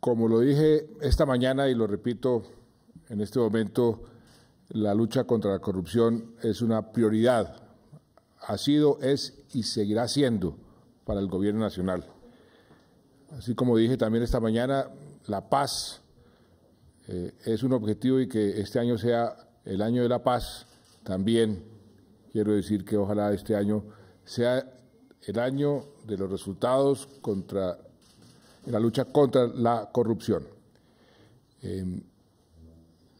Como lo dije esta mañana y lo repito en este momento, la lucha contra la corrupción es una prioridad. Ha sido, es y seguirá siendo para el Gobierno Nacional. Así como dije también esta mañana, la paz eh, es un objetivo y que este año sea el año de la paz también quiero decir que ojalá este año sea el año de los resultados contra la lucha contra la corrupción. Em,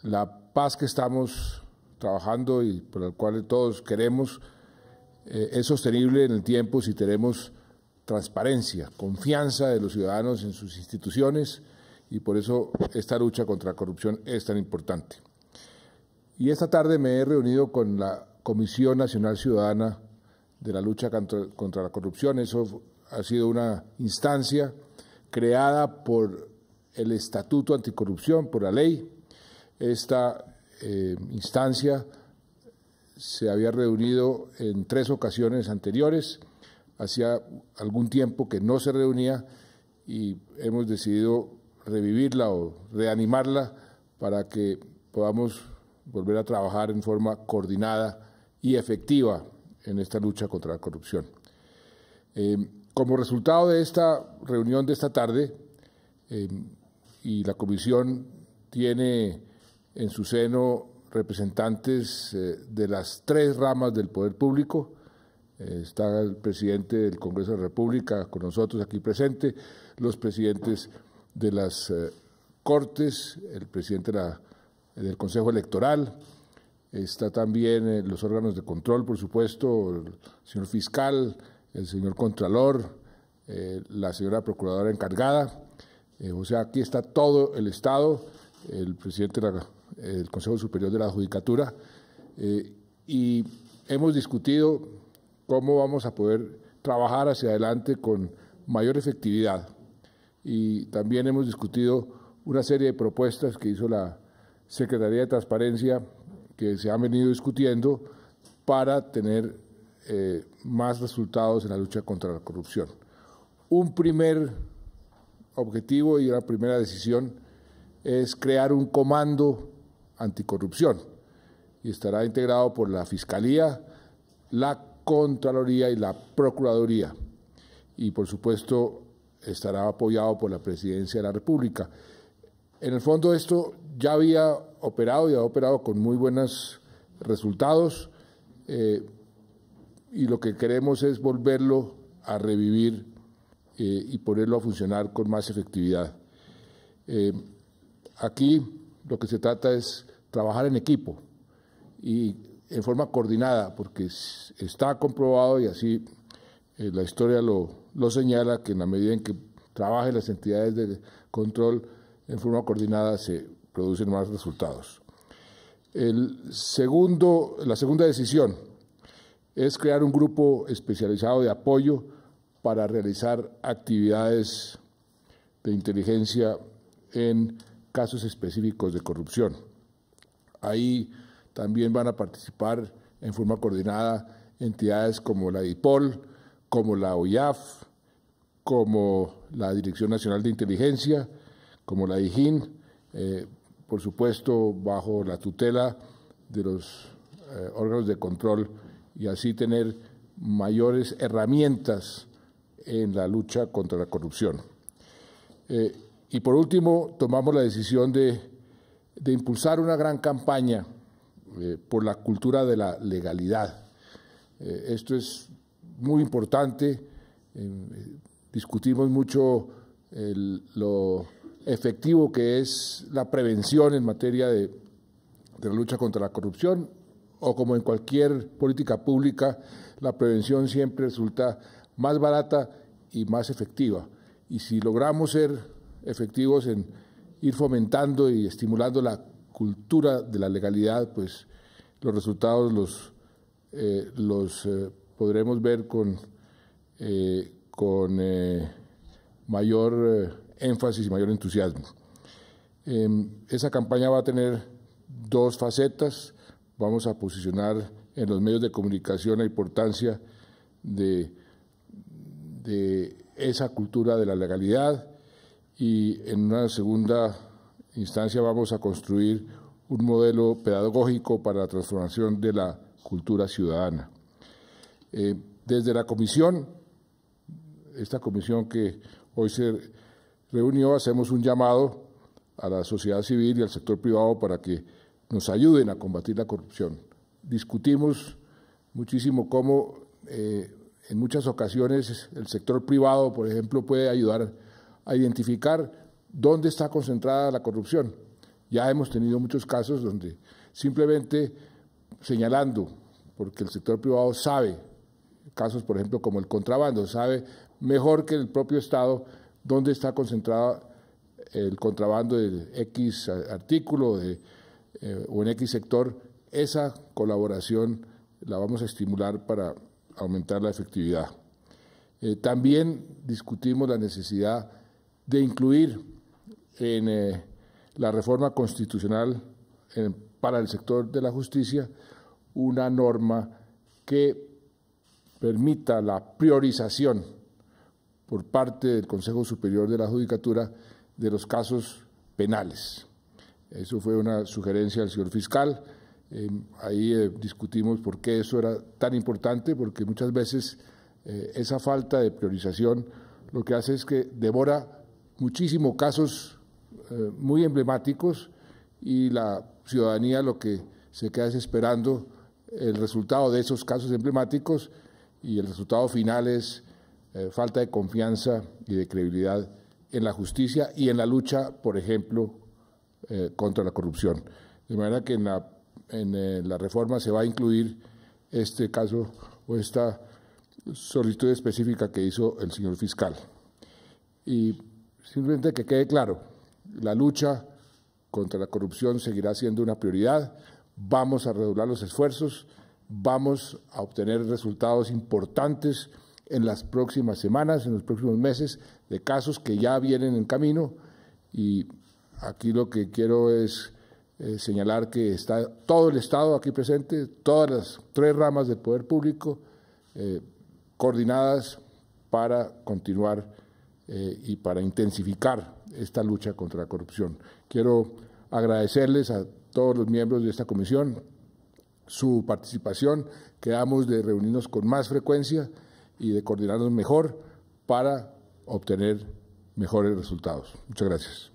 la paz que estamos trabajando y por la cual todos queremos eh, es sostenible en el tiempo si tenemos transparencia, confianza de los ciudadanos en sus instituciones y por eso esta lucha contra la corrupción es tan importante. Y esta tarde me he reunido con la Comisión Nacional Ciudadana de la Lucha contra, la Corrupción. Eso ha sido una instancia creada por el Estatuto Anticorrupción, por la ley. Esta eh, instancia se había reunido en tres ocasiones anteriores, hacía algún tiempo que no se reunía y hemos decidido revivirla o reanimarla para que podamos volver a trabajar en forma coordinada y efectiva en esta lucha contra la corrupción. Eh, como resultado de esta reunión de esta tarde, eh, y la Comisión tiene en su seno representantes eh, de las tres ramas del poder público, está el presidente del Congreso de la República con nosotros aquí presente, los presidentes de las Cortes, el presidente del Consejo Electoral, está también eh, los órganos de control, por supuesto, el señor fiscal, el señor contralor, eh, la señora procuradora encargada. Eh, o sea, aquí está todo el Estado, el presidente del Consejo Superior de la Judicatura, y hemos discutido cómo vamos a poder trabajar hacia adelante con mayor efectividad. Y también hemos discutido una serie de propuestas que hizo la Secretaría de Transparencia que se han venido discutiendo para tener eh, más resultados en la lucha contra la corrupción. Un primer objetivo y una primera decisión es crear un comando anticorrupción y estará integrado por la Fiscalía, la Contraloría y la Procuraduría. Y por supuesto estará apoyado por la Presidencia de la República. En el fondo esto ya había operado y ha operado con muy buenos resultados eh, y lo que queremos es volverlo a revivir eh, y ponerlo a funcionar con más efectividad. Eh, aquí lo que se trata es trabajar en equipo y en forma coordinada, porque está comprobado y así la historia lo, lo señala que en la medida en que trabajen las entidades de control en forma coordinada se producen más resultados. El segundo, la segunda decisión es crear un grupo especializado de apoyo para realizar actividades de inteligencia en casos específicos de corrupción. Ahí también van a participar en forma coordinada entidades como la DIPOL, como la OIAF, como la Dirección Nacional de Inteligencia, como la Igin. Eh, por supuesto bajo la tutela de los eh, órganos de control y así tener mayores herramientas en la lucha contra la corrupción. Eh, y por último, tomamos la decisión de, impulsar una gran campaña eh, por la cultura de la legalidad. esto es muy importante. discutimos mucho lo efectivo que es la prevención en materia de, la lucha contra la corrupción o como en cualquier política pública, la prevención siempre resulta más barata y más efectiva. Y si logramos ser efectivos en ir fomentando y estimulando la cultura de la legalidad, pues los resultados los, eh, los eh, podremos ver con, eh, con mayor énfasis y mayor entusiasmo. Em, esa campaña va a tener dos facetas. Vamos a posicionar en los medios de comunicación la importancia de, de esa cultura de la legalidad y en una segunda instancia vamos a construir un modelo pedagógico para la transformación de la cultura ciudadana. Eh, desde la comisión, esta comisión que hoy se reunió, hacemos un llamado a la sociedad civil y al sector privado para que nos ayuden a combatir la corrupción. Discutimos muchísimo cómo eh, en muchas ocasiones el sector privado, por ejemplo, puede ayudar a identificar dónde está concentrada la corrupción. Ya hemos tenido muchos casos donde simplemente señalando, porque el sector privado sabe, casos por ejemplo como el contrabando, sabe mejor que el propio Estado dónde está concentrado el contrabando de X artículo eh, o en X sector, esa colaboración la vamos a estimular para aumentar la efectividad. Eh, también discutimos la necesidad de incluir en eh, la reforma constitucional para el sector de la justicia una norma que permita la priorización por parte del Consejo Superior de la Judicatura de los casos penales. Eso fue una sugerencia del señor fiscal. Em, ahí eh, discutimos por qué eso era tan importante, porque muchas veces eh, esa falta de priorización lo que hace es que devora muchísimos casos eh, muy emblemáticos y la ciudadanía lo que se queda es esperando el resultado de esos casos emblemáticos y el resultado final es eh, falta de confianza y de credibilidad en la justicia y en la lucha, por ejemplo, eh, contra la corrupción. De manera que en la, eh, la reforma se va a incluir este caso o esta solicitud específica que hizo el señor fiscal. Y simplemente que quede claro, la lucha contra la corrupción seguirá siendo una prioridad, vamos a redoblar los esfuerzos, vamos a obtener resultados importantes en las próximas semanas, en los próximos meses, de casos que ya vienen en camino. Y aquí lo que quiero es eh, señalar que está todo el Estado aquí presente, todas las tres ramas del poder público eh, coordinadas para continuar eh, y para intensificar esta lucha contra la corrupción. Quiero agradecerles a todos los miembros de esta comisión su participación. Quedamos de reunirnos con más frecuencia y de coordinarnos mejor para obtener mejores resultados. Muchas gracias.